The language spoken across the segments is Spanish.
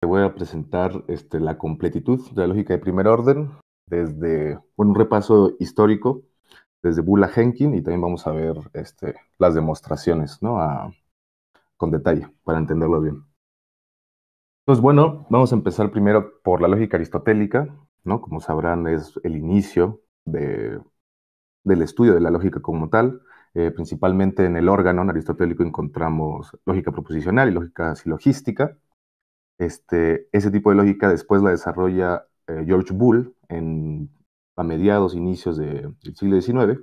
Te voy a presentar este, la completitud de la lógica de primer orden desde un repaso histórico desde Bula Henkin y también vamos a ver este, las demostraciones con detalle para entenderlo bien. Entonces, pues bueno, vamos a empezar primero por la lógica aristotélica, Como sabrán, es el inicio del estudio de la lógica como tal. Eh, principalmente en el órgano aristotélico encontramos lógica proposicional y lógica silogística. Este, ese tipo de lógica después la desarrolla eh, George Bull en, a mediados, inicios del siglo XIX,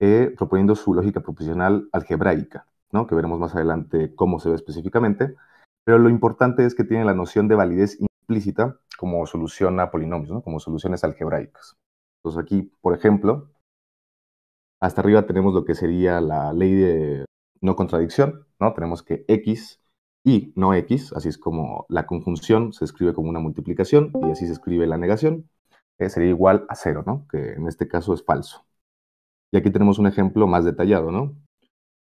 eh, proponiendo su lógica proposicional algebraica, que veremos más adelante cómo se ve específicamente, pero lo importante es que tiene la noción de validez implícita como solución a polinomios, como soluciones algebraicas. Entonces aquí, por ejemplo, hasta arriba tenemos lo que sería la ley de no contradicción, Tenemos que X y no x, así es como la conjunción se escribe como una multiplicación y así se escribe la negación, eh, sería igual a cero, ¿no? Que en este caso es falso. Y aquí tenemos un ejemplo más detallado, ¿no?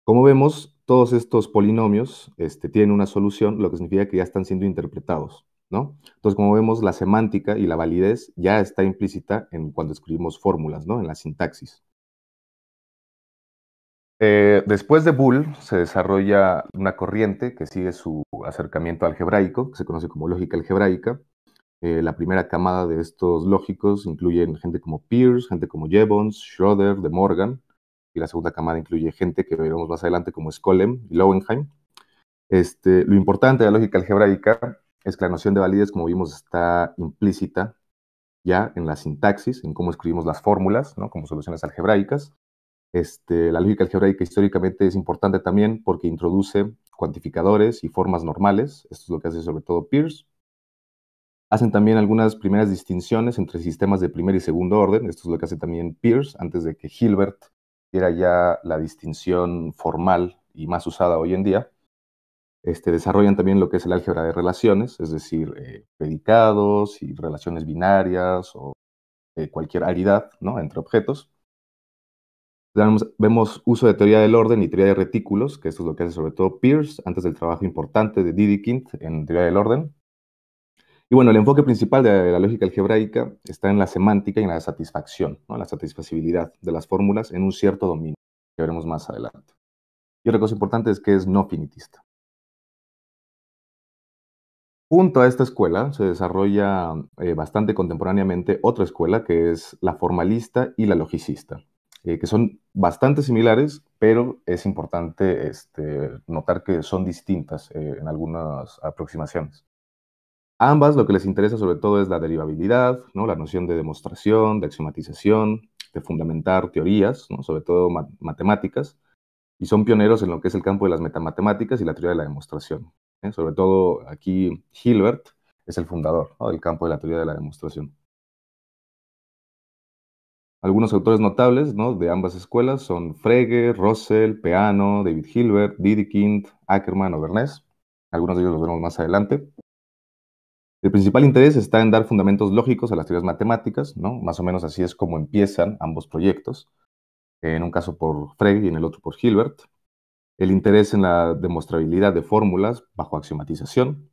Como vemos, todos estos polinomios este, tienen una solución, lo que significa que ya están siendo interpretados, ¿no? Entonces, como vemos, la semántica y la validez ya está implícita en cuando escribimos fórmulas, ¿no? En la sintaxis. Eh, después de Bull se desarrolla una corriente que sigue su acercamiento algebraico, que se conoce como lógica algebraica. Eh, la primera camada de estos lógicos incluyen gente como Peirce, gente como Jevons, Schroeder, de Morgan, y la segunda camada incluye gente que veremos más adelante como Skolem y Lowenheim. Este, lo importante de la lógica algebraica es que la noción de validez, como vimos, está implícita ya en la sintaxis, en cómo escribimos las fórmulas, como soluciones algebraicas, este, la lógica algebraica históricamente es importante también porque introduce cuantificadores y formas normales, esto es lo que hace sobre todo Peirce. Hacen también algunas primeras distinciones entre sistemas de primer y segundo orden, esto es lo que hace también Peirce antes de que Hilbert diera ya la distinción formal y más usada hoy en día. Este, desarrollan también lo que es el álgebra de relaciones, es decir, eh, predicados y relaciones binarias o eh, cualquier aridad ¿no? entre objetos. Vemos, uso de teoría del orden y teoría de retículos, que esto es lo que hace sobre todo Peirce, antes del trabajo importante de Dedekind en teoría del orden. Y bueno, el enfoque principal de la lógica algebraica está en la semántica y en la satisfacción, la satisfacibilidad de las fórmulas en un cierto dominio, que veremos más adelante. Y otra cosa importante es que es no finitista. Junto a esta escuela se desarrolla eh, bastante contemporáneamente otra escuela que es la formalista y la logicista. Eh, que son bastante similares, pero es importante este, notar que son distintas eh, en algunas aproximaciones. ambas lo que les interesa sobre todo es la derivabilidad, ¿no? la noción de demostración, de axiomatización, de fundamentar teorías, sobre todo matemáticas, y son pioneros en lo que es el campo de las metamatemáticas y la teoría de la demostración. ¿eh? Sobre todo aquí Hilbert es el fundador del campo de la teoría de la demostración. Algunos autores notables de ambas escuelas son Frege, Russell, Peano, David Hilbert, Dedekind, Ackerman o Bernays. Algunos de ellos los veremos más adelante. El principal interés está en dar fundamentos lógicos a las teorías matemáticas, ¿no? Más o menos así es como empiezan ambos proyectos, en un caso por Frege y en el otro por Hilbert. El interés en la demostrabilidad de fórmulas bajo axiomatización,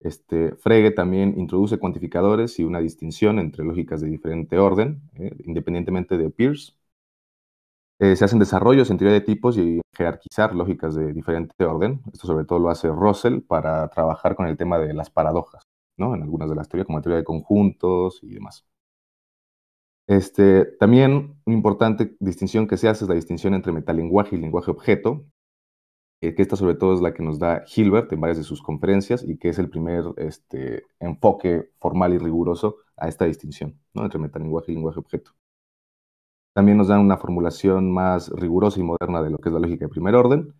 este, Frege también introduce cuantificadores y una distinción entre lógicas de diferente orden, ¿eh? independientemente de Peirce. Eh, se hacen desarrollos en teoría de tipos y jerarquizar lógicas de diferente orden. Esto sobre todo lo hace Russell para trabajar con el tema de las paradojas, En algunas de las teorías, como la teoría de conjuntos y demás. Este, también una importante distinción que se hace es la distinción entre metalenguaje y lenguaje objeto, eh, que esta sobre todo es la que nos da Hilbert en varias de sus conferencias y que es el primer este, enfoque formal y riguroso a esta distinción entre metalenguaje y lenguaje objeto. También nos dan una formulación más rigurosa y moderna de lo que es la lógica de primer orden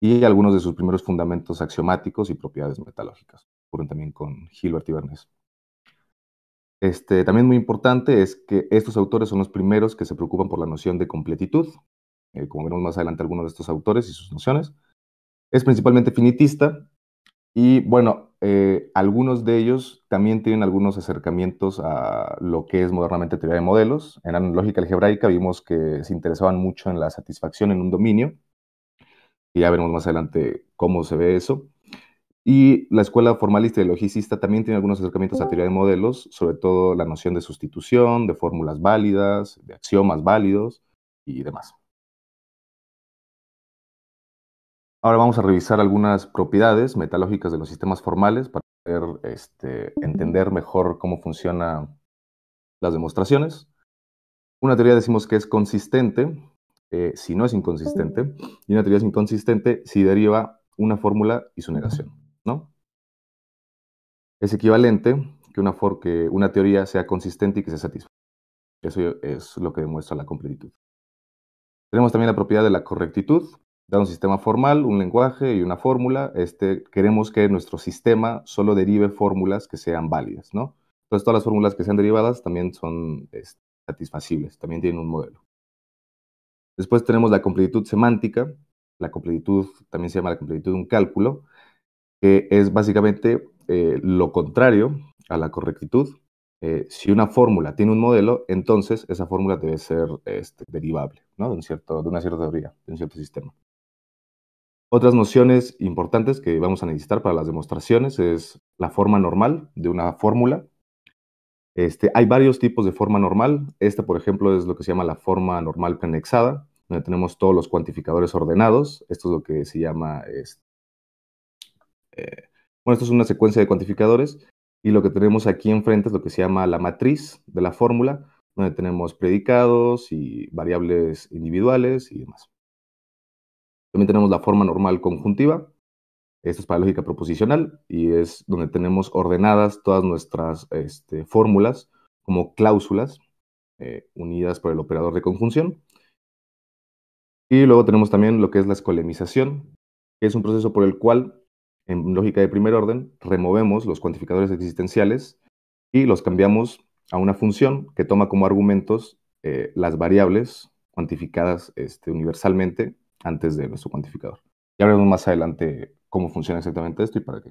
y algunos de sus primeros fundamentos axiomáticos y propiedades metalógicas, ocurren también con Hilbert y Bernays. Este, también muy importante es que estos autores son los primeros que se preocupan por la noción de completitud, eh, como veremos más adelante algunos de estos autores y sus nociones, es principalmente finitista y bueno, eh, algunos de ellos también tienen algunos acercamientos a lo que es modernamente teoría de modelos. En la lógica algebraica vimos que se interesaban mucho en la satisfacción en un dominio y ya veremos más adelante cómo se ve eso. Y la escuela formalista y logicista también tiene algunos acercamientos a teoría de modelos, sobre todo la noción de sustitución, de fórmulas válidas, de axiomas válidos y demás. Ahora vamos a revisar algunas propiedades metalógicas de los sistemas formales para poder este, entender mejor cómo funcionan las demostraciones. Una teoría decimos que es consistente eh, si no es inconsistente, y una teoría es inconsistente si deriva una fórmula y su negación, ¿no? Es equivalente que una, que una teoría sea consistente y que se satisfaga. Eso es lo que demuestra la completitud. Tenemos también la propiedad de la correctitud, da un sistema formal, un lenguaje y una fórmula. Este, queremos que nuestro sistema solo derive fórmulas que sean válidas, ¿no? Entonces todas las fórmulas que sean derivadas también son este, satisfacibles, también tienen un modelo. Después tenemos la completitud semántica. La completitud también se llama la completitud de un cálculo, que es básicamente eh, lo contrario a la correctitud. Eh, si una fórmula tiene un modelo, entonces esa fórmula debe ser este, derivable ¿no? de, un cierto, de una cierta teoría, de un cierto sistema. Otras nociones importantes que vamos a necesitar para las demostraciones es la forma normal de una fórmula. Este, hay varios tipos de forma normal. Esta, por ejemplo, es lo que se llama la forma normal conexada, donde tenemos todos los cuantificadores ordenados. Esto es lo que se llama... Este, eh, bueno, esto es una secuencia de cuantificadores y lo que tenemos aquí enfrente es lo que se llama la matriz de la fórmula, donde tenemos predicados y variables individuales y demás. También tenemos la forma normal conjuntiva. Esto es para lógica proposicional y es donde tenemos ordenadas todas nuestras este, fórmulas como cláusulas eh, unidas por el operador de conjunción. Y luego tenemos también lo que es la escolemización, que es un proceso por el cual, en lógica de primer orden, removemos los cuantificadores existenciales y los cambiamos a una función que toma como argumentos eh, las variables cuantificadas este, universalmente antes de nuestro cuantificador. Ya veremos más adelante cómo funciona exactamente esto y para qué.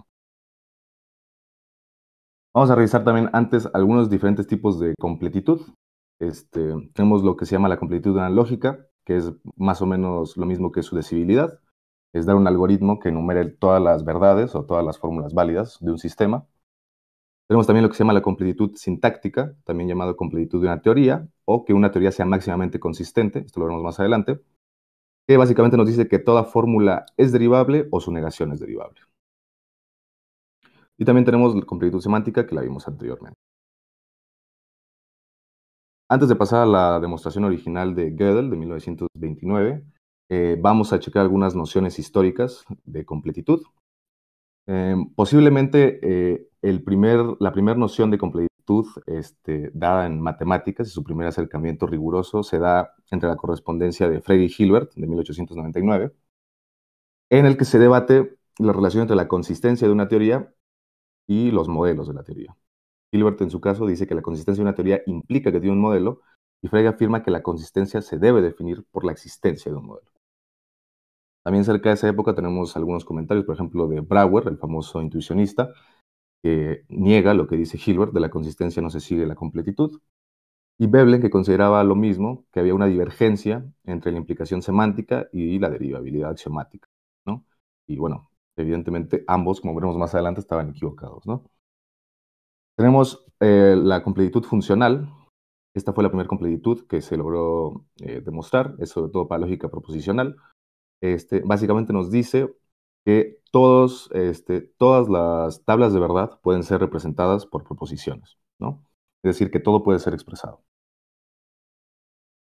Vamos a revisar también antes algunos diferentes tipos de completitud. Este, tenemos lo que se llama la completitud de una lógica, que es más o menos lo mismo que su decibilidad. Es dar un algoritmo que enumere todas las verdades o todas las fórmulas válidas de un sistema. Tenemos también lo que se llama la completitud sintáctica, también llamado completitud de una teoría, o que una teoría sea máximamente consistente, esto lo veremos más adelante que básicamente nos dice que toda fórmula es derivable o su negación es derivable. Y también tenemos la completitud semántica que la vimos anteriormente. Antes de pasar a la demostración original de Gödel de 1929, eh, vamos a checar algunas nociones históricas de completitud. Em, posiblemente eh, el primer, la primera noción de completitud este, dada en matemáticas y su primer acercamiento riguroso se da entre la correspondencia de Freddy Hilbert, de 1899, en el que se debate la relación entre la consistencia de una teoría y los modelos de la teoría. Hilbert, en su caso, dice que la consistencia de una teoría implica que tiene un modelo, y Frege afirma que la consistencia se debe definir por la existencia de un modelo. También cerca de esa época tenemos algunos comentarios, por ejemplo, de Brouwer, el famoso intuicionista, que niega lo que dice Hilbert, de la consistencia no se sigue la completitud, y Veblen, que consideraba lo mismo, que había una divergencia entre la implicación semántica y la derivabilidad axiomática, ¿no? Y bueno, evidentemente ambos, como veremos más adelante, estaban equivocados, ¿no? Tenemos eh, la completitud funcional. Esta fue la primera completitud que se logró eh, demostrar, es sobre todo para lógica proposicional. Este, básicamente nos dice que todos, este, todas las tablas de verdad pueden ser representadas por proposiciones, ¿no? Es decir, que todo puede ser expresado.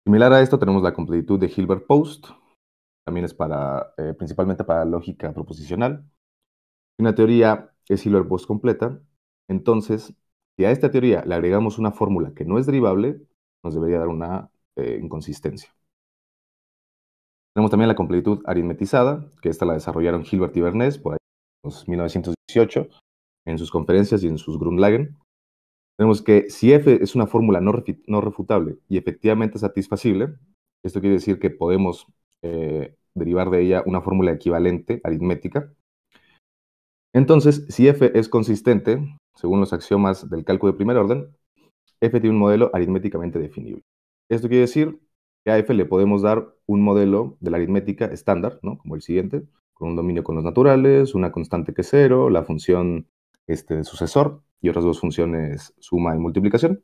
Similar a esto tenemos la completitud de Hilbert Post, también es para, eh, principalmente para lógica proposicional. Si una teoría es Hilbert Post completa, entonces, si a esta teoría le agregamos una fórmula que no es derivable, nos debería dar una eh, inconsistencia. Tenemos también la completitud aritmetizada, que esta la desarrollaron Hilbert y Bernays por ahí en 1918, en sus conferencias y en sus Grundlagen. Tenemos que si f es una fórmula no, refutable y efectivamente satisfacible, esto quiere decir que podemos eh, derivar de ella una fórmula equivalente aritmética. Entonces, si f es consistente, según los axiomas del cálculo de primer orden, f tiene un modelo aritméticamente definible. Esto quiere decir a f le podemos dar un modelo de la aritmética estándar, ¿no? Como el siguiente, con un dominio con los naturales, una constante que es cero, la función este, de sucesor y otras dos funciones suma y multiplicación.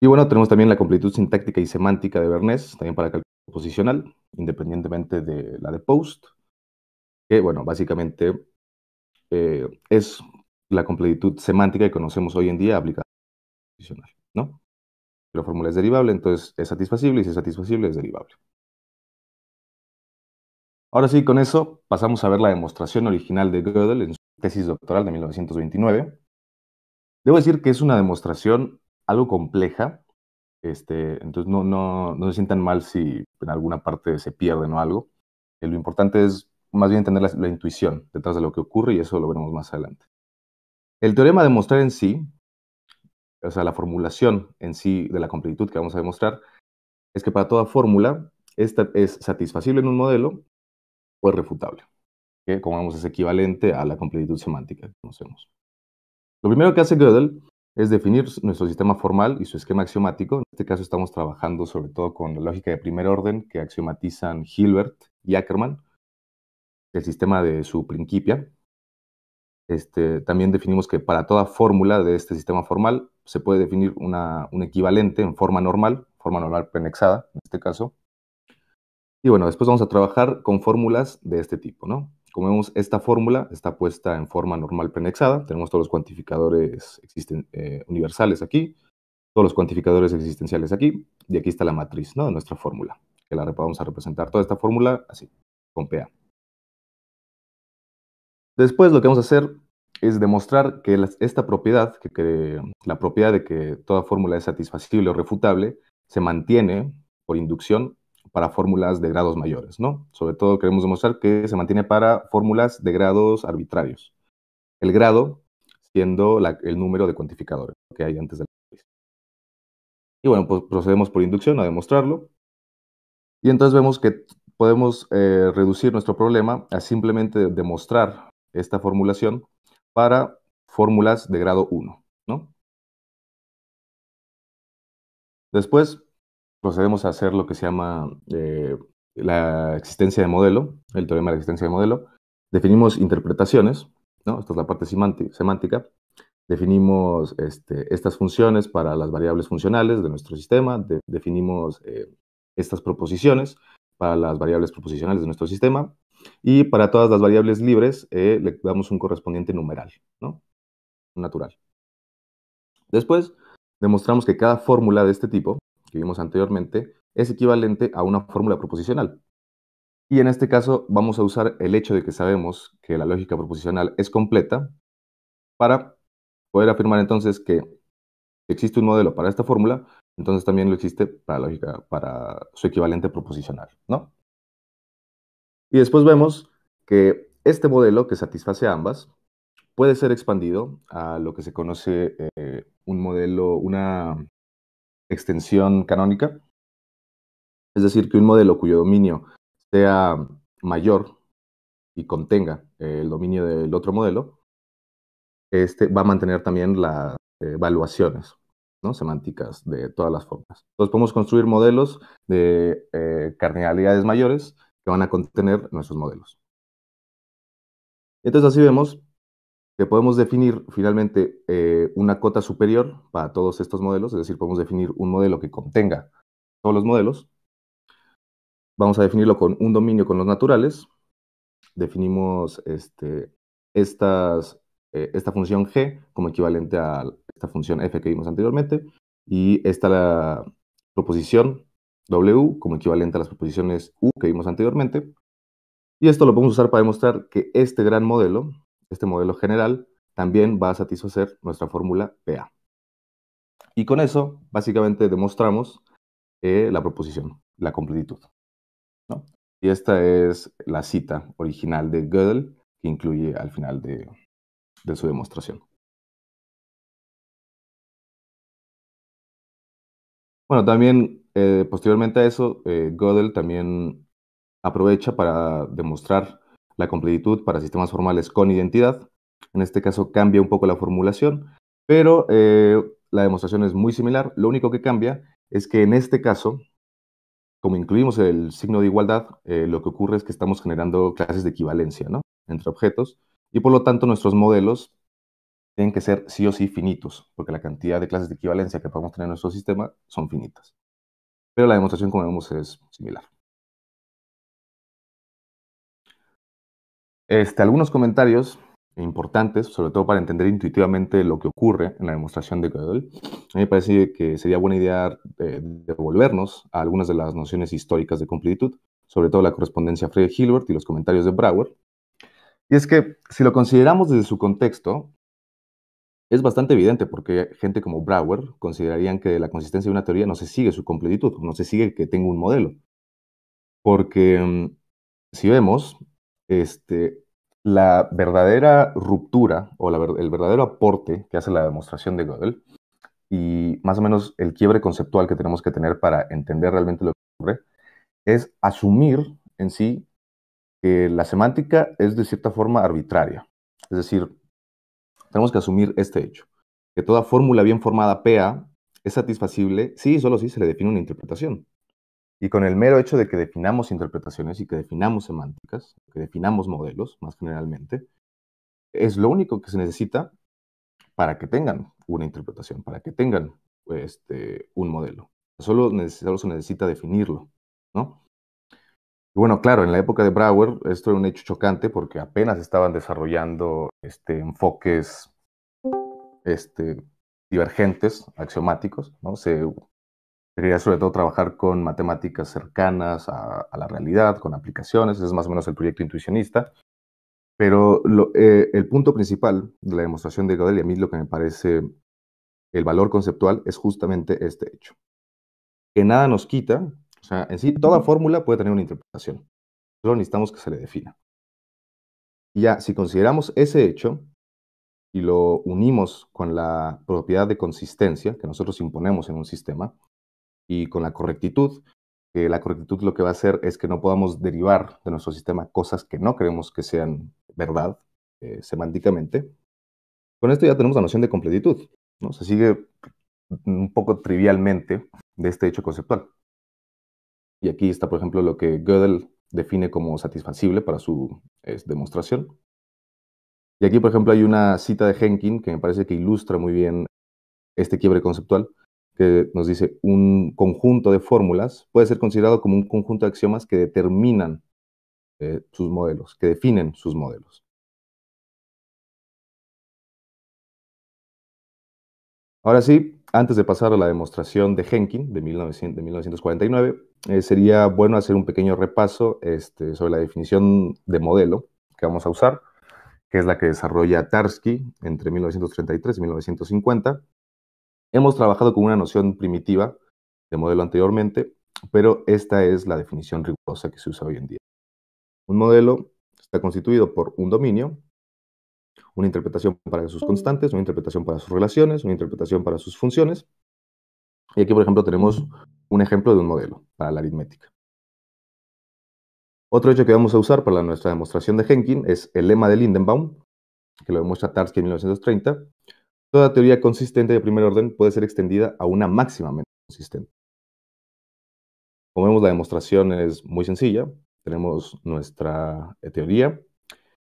Y bueno, tenemos también la completitud sintáctica y semántica de Bernays, también para cálculo posicional, independientemente de la de Post, que bueno, básicamente eh, es la completitud semántica que conocemos hoy en día aplicada posicional, ¿no? la fórmula es derivable, entonces es satisfacible y si es satisfacible es derivable. Ahora sí, con eso pasamos a ver la demostración original de Gödel en su tesis doctoral de 1929. Debo decir que es una demostración algo compleja, este, entonces no, no, se sientan mal si en alguna parte se pierden o algo. Eh, lo importante es más bien tener la, la intuición detrás de lo que ocurre y eso lo veremos más adelante. El teorema de mostrar en sí o sea, la formulación en sí de la completitud que vamos a demostrar, es que para toda fórmula esta es satisfacible en un modelo o es refutable, que como vemos es equivalente a la completitud semántica que conocemos. Lo primero que hace Gödel es definir nuestro sistema formal y su esquema axiomático. En este caso estamos trabajando sobre todo con la lógica de primer orden que axiomatizan Hilbert y Ackermann, el sistema de su Principia, este, también definimos que para toda fórmula de este sistema formal se puede definir una, un equivalente en forma normal, forma normal penexada en este caso. Y bueno, después vamos a trabajar con fórmulas de este tipo, ¿no? Como vemos, esta fórmula está puesta en forma normal penexada. Tenemos todos los cuantificadores eh, universales aquí, todos los cuantificadores existenciales aquí, y aquí está la matriz, ¿no? De nuestra fórmula, que la vamos a representar toda esta fórmula así, con PA. Después lo que vamos a hacer es demostrar que esta propiedad, que, la propiedad de que toda fórmula es satisfacible o refutable, se mantiene por inducción para fórmulas de grados mayores, ¿no? Sobre todo queremos demostrar que se mantiene para fórmulas de grados arbitrarios. El grado siendo el número de cuantificadores que hay antes de la Y bueno, pues procedemos por inducción a demostrarlo. Y entonces vemos que podemos eh, reducir nuestro problema a simplemente demostrar esta formulación para fórmulas de grado 1. ¿no? Después procedemos a hacer lo que se llama eh, la existencia de modelo, el teorema de la existencia de modelo. Definimos interpretaciones, ¿no? esta es la parte semántica. Definimos este, estas funciones para las variables funcionales de nuestro sistema, definimos eh, estas proposiciones para las variables proposicionales de nuestro sistema y para todas las variables libres eh, le damos un correspondiente numeral, ¿no? Natural. Después, demostramos que cada fórmula de este tipo, que vimos anteriormente, es equivalente a una fórmula proposicional. Y en este caso vamos a usar el hecho de que sabemos que la lógica proposicional es completa para poder afirmar entonces que existe un modelo para esta fórmula, entonces también lo existe para, lógica, para su equivalente proposicional, ¿no? Y después vemos que este modelo que satisface ambas puede ser expandido a lo que se conoce eh, un modelo, una extensión canónica. Es decir, que un modelo cuyo dominio sea mayor y contenga eh, el dominio del otro modelo, este va a mantener también las evaluaciones ¿no? semánticas de todas las formas. Entonces podemos construir modelos de eh, mayores van a contener nuestros modelos. Entonces así vemos que podemos definir finalmente eh, una cota superior para todos estos modelos, es decir, podemos definir un modelo que contenga todos los modelos. Vamos a definirlo con un dominio con los naturales. Definimos este, estas, eh, esta función g como equivalente a esta función f que vimos anteriormente y esta la proposición W como equivalente a las proposiciones U que vimos anteriormente. Y esto lo podemos usar para demostrar que este gran modelo, este modelo general, también va a satisfacer nuestra fórmula PA. Y con eso, básicamente, demostramos eh, la proposición, la completitud. Y esta es la cita original de Gödel que incluye al final de, de su demostración. Bueno, también eh, posteriormente a eso, eh, Gödel también aprovecha para demostrar la completitud para sistemas formales con identidad. En este caso cambia un poco la formulación, pero eh, la demostración es muy similar. Lo único que cambia es que en este caso, como incluimos el signo de igualdad, lo que ocurre es que estamos generando clases de equivalencia entre objetos y por lo tanto nuestros modelos tienen que ser sí o sí finitos, porque la cantidad de clases de equivalencia que podemos tener en nuestro sistema son finitas pero la demostración, como vemos, es similar. Este, algunos comentarios importantes, sobre todo para entender intuitivamente lo que ocurre en la demostración de Gödel. A mí me parece que sería buena idea eh, devolvernos a algunas de las nociones históricas de completitud, sobre todo la correspondencia Frege-Hilbert y los comentarios de Brauer. Y es que si lo consideramos desde su contexto, es bastante evidente porque gente como Brouwer considerarían que la consistencia de una teoría no se sigue su completitud, no se sigue que tenga un modelo. Porque mm, si vemos, este, la verdadera ruptura o el verdadero aporte que hace la demostración de Gödel y más o menos el quiebre conceptual que tenemos que tener para entender realmente lo que ocurre es asumir en sí que la semántica es de cierta forma arbitraria. Es decir, tenemos que asumir este hecho, que toda fórmula bien formada PA es satisfacible si solo si se le define una interpretación. Y con el mero hecho de que definamos interpretaciones y que definamos semánticas, que definamos modelos más generalmente, es lo único que se necesita para que tengan una interpretación, para que tengan este, un modelo. Solo, solo se necesita definirlo, ¿no? bueno, claro, en la época de Brouwer esto era un hecho chocante porque apenas estaban desarrollando este, enfoques este, divergentes, axiomáticos, ¿no? Se quería sobre todo trabajar con matemáticas cercanas a, la realidad, con aplicaciones, es más o menos el proyecto intuicionista. Pero eh, el punto principal de la demostración de Gödel y a mí lo que me parece el valor conceptual es justamente este hecho. Que nada nos quita o sea, en sí, toda fórmula puede tener una interpretación. Solo necesitamos que se le defina. Y ya, si consideramos ese hecho y lo unimos con la propiedad de consistencia que nosotros imponemos en un sistema y con la correctitud, que la correctitud lo que va a hacer es que no podamos derivar de nuestro sistema cosas que no creemos que sean verdad eh, semánticamente, con esto ya tenemos la noción de completitud. ¿no? Se sigue un poco trivialmente de este hecho conceptual. Y aquí está, por ejemplo, lo que Gödel define como satisfacible para su demostración. Y aquí, por ejemplo, hay una cita de Henkin que me parece que ilustra muy bien este quiebre conceptual, que nos dice, un conjunto de fórmulas puede ser considerado como un conjunto de axiomas que determinan eh, sus modelos, que definen sus modelos. Ahora sí, antes de pasar a la demostración de Henkin de, 1949, eh, sería bueno hacer un pequeño repaso este, sobre la definición de modelo que vamos a usar, que es la que desarrolla Tarski entre 1933 y 1950. Hemos trabajado con una noción primitiva de modelo anteriormente, pero esta es la definición rigurosa que se usa hoy en día. Un modelo está constituido por un dominio, una interpretación para sus constantes, una interpretación para sus relaciones, una interpretación para sus funciones. Y aquí, por ejemplo, tenemos un ejemplo de un modelo para la aritmética. Otro hecho que vamos a usar para nuestra demostración de Henkin es el lema de Lindenbaum, que lo demuestra Tarski en 1930. Toda teoría consistente de primer orden puede ser extendida a una máximamente consistente. Como vemos, la demostración es muy sencilla. Tenemos nuestra eh, teoría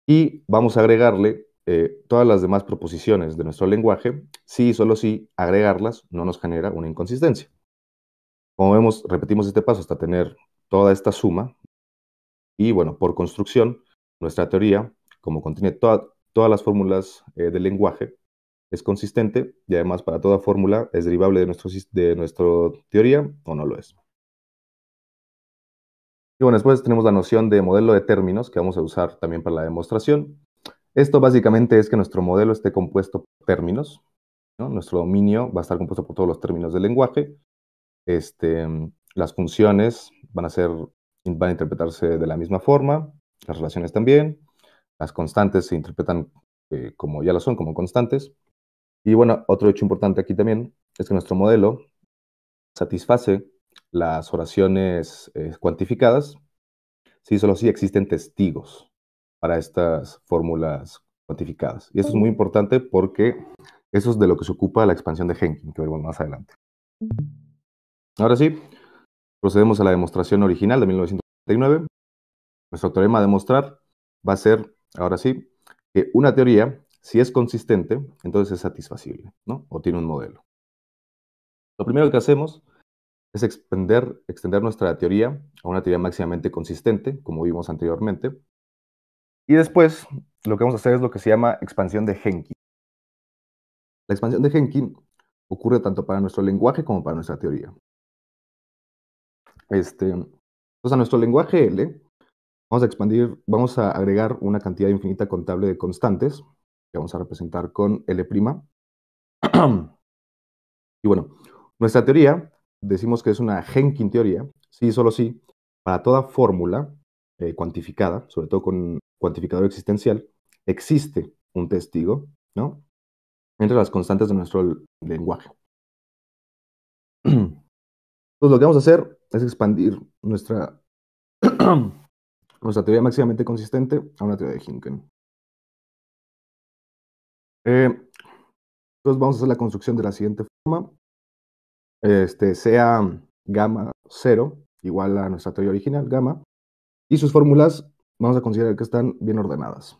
y vamos a agregarle eh, todas las demás proposiciones de nuestro lenguaje, si y solo si agregarlas no nos genera una inconsistencia. Como vemos, repetimos este paso hasta tener toda esta suma. Y bueno, por construcción, nuestra teoría, como contiene todas las fórmulas eh, del lenguaje, es consistente y además para toda fórmula es derivable de, de nuestra teoría o no lo es. Y bueno, después tenemos la noción de modelo de términos que vamos a usar también para la demostración. Esto básicamente es que nuestro modelo esté compuesto por términos, Nuestro dominio va a estar compuesto por todos los términos del lenguaje. Este, las funciones van a ser, van a interpretarse de la misma forma, las relaciones también, las constantes se interpretan eh, como ya lo son, como constantes. Y bueno, otro hecho importante aquí también es que nuestro modelo satisface las oraciones eh, cuantificadas si solo si existen testigos para estas fórmulas cuantificadas. Y esto es muy importante porque eso es de lo que se ocupa la expansión de Henkin, que veremos más adelante. Ahora sí, procedemos a la demostración original de 1939. Nuestro teorema a demostrar va a ser, ahora sí, que una teoría, si es consistente, entonces es satisfacible, ¿no? O tiene un modelo. Lo primero que hacemos es extender, extender nuestra teoría a una teoría máximamente consistente, como vimos anteriormente, y después, lo que vamos a hacer es lo que se llama expansión de Henkin. La expansión de Henkin ocurre tanto para nuestro lenguaje como para nuestra teoría. Este, entonces, a nuestro lenguaje L, vamos a expandir, vamos a agregar una cantidad infinita contable de constantes, que vamos a representar con L'. y bueno, nuestra teoría, decimos que es una Henkin teoría, sí, solo sí, para toda fórmula eh, cuantificada, sobre todo con cuantificador existencial, existe un testigo, ¿no? Entre las constantes de nuestro lenguaje. Entonces lo que vamos a hacer es expandir nuestra, nuestra teoría máximamente consistente a una teoría de Hinken. Eh, entonces vamos a hacer la construcción de la siguiente forma. Este, sea gamma cero igual a nuestra teoría original, gamma, y sus fórmulas vamos a considerar que están bien ordenadas.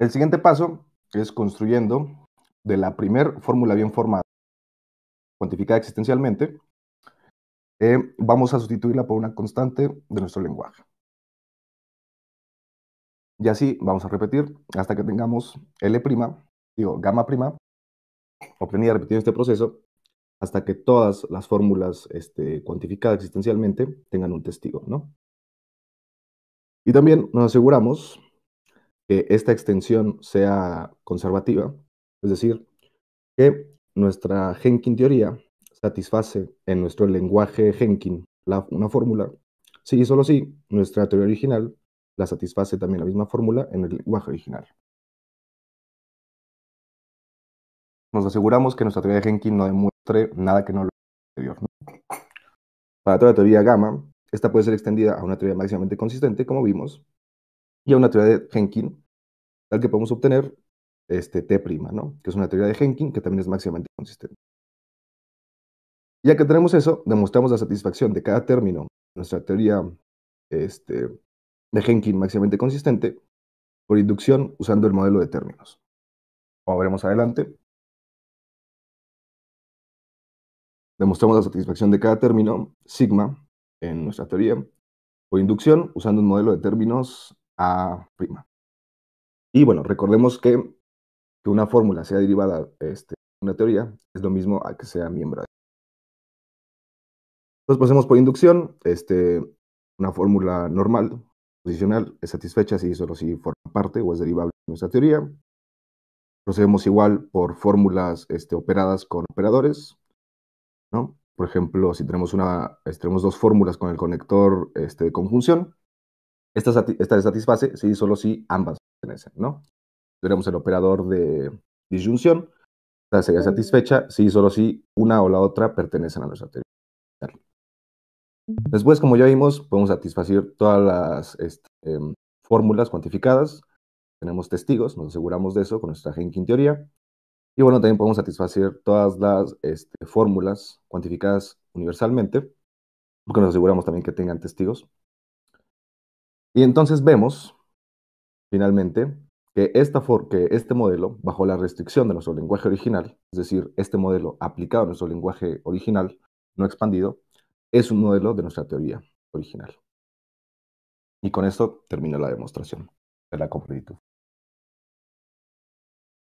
El siguiente paso es construyendo de la primer fórmula bien formada, cuantificada existencialmente, eh, vamos a sustituirla por una constante de nuestro lenguaje. Y así vamos a repetir hasta que tengamos L', digo, gamma prima, obtenida repitiendo este proceso, hasta que todas las fórmulas este, cuantificadas existencialmente tengan un testigo, ¿no? Y también nos aseguramos que esta extensión sea conservativa, es decir, que nuestra Henkin teoría satisface en nuestro lenguaje Henkin una fórmula, si y solo si nuestra teoría original la satisface también la misma fórmula en el lenguaje original. Nos aseguramos que nuestra teoría de Henkin no demuestre nada que no lo anterior. Para toda la teoría gamma, esta puede ser extendida a una teoría máximamente consistente, como vimos, y a una teoría de Henkin, tal que podemos obtener este T', ¿no? que es una teoría de Henkin que también es máximamente consistente. Ya que tenemos eso, demostramos la satisfacción de cada término nuestra teoría este, de Henkin máximamente consistente por inducción usando el modelo de términos. Como veremos adelante, Demostramos la satisfacción de cada término, sigma, en nuestra teoría, por inducción, usando un modelo de términos A'. Y bueno, recordemos que, que una fórmula sea derivada este, de una teoría es lo mismo a que sea miembro de. Entonces pasemos por inducción, este, una fórmula normal, posicional, es satisfecha si solo si forma parte o es derivable de nuestra teoría. Procedemos igual por fórmulas este, operadas con operadores, por ejemplo, si tenemos, dos fórmulas con el conector este, de conjunción, esta, esta satisface si y solo si ambas pertenecen, Tenemos el operador de disyunción, esta sería satisfecha si y solo si una o la otra pertenecen a nuestra teoría. Después, como ya vimos, podemos satisfacer todas las este, em, fórmulas cuantificadas. Tenemos testigos, nos aseguramos de eso con nuestra Henkin teoría. Y bueno, también podemos satisfacer todas las este, fórmulas cuantificadas universalmente, porque nos aseguramos también que tengan testigos. Y entonces vemos, finalmente, que, este modelo, bajo la restricción de nuestro lenguaje original, es decir, este modelo aplicado a nuestro lenguaje original, no expandido, es un modelo de nuestra teoría original. Y con esto termina la demostración de la completitud.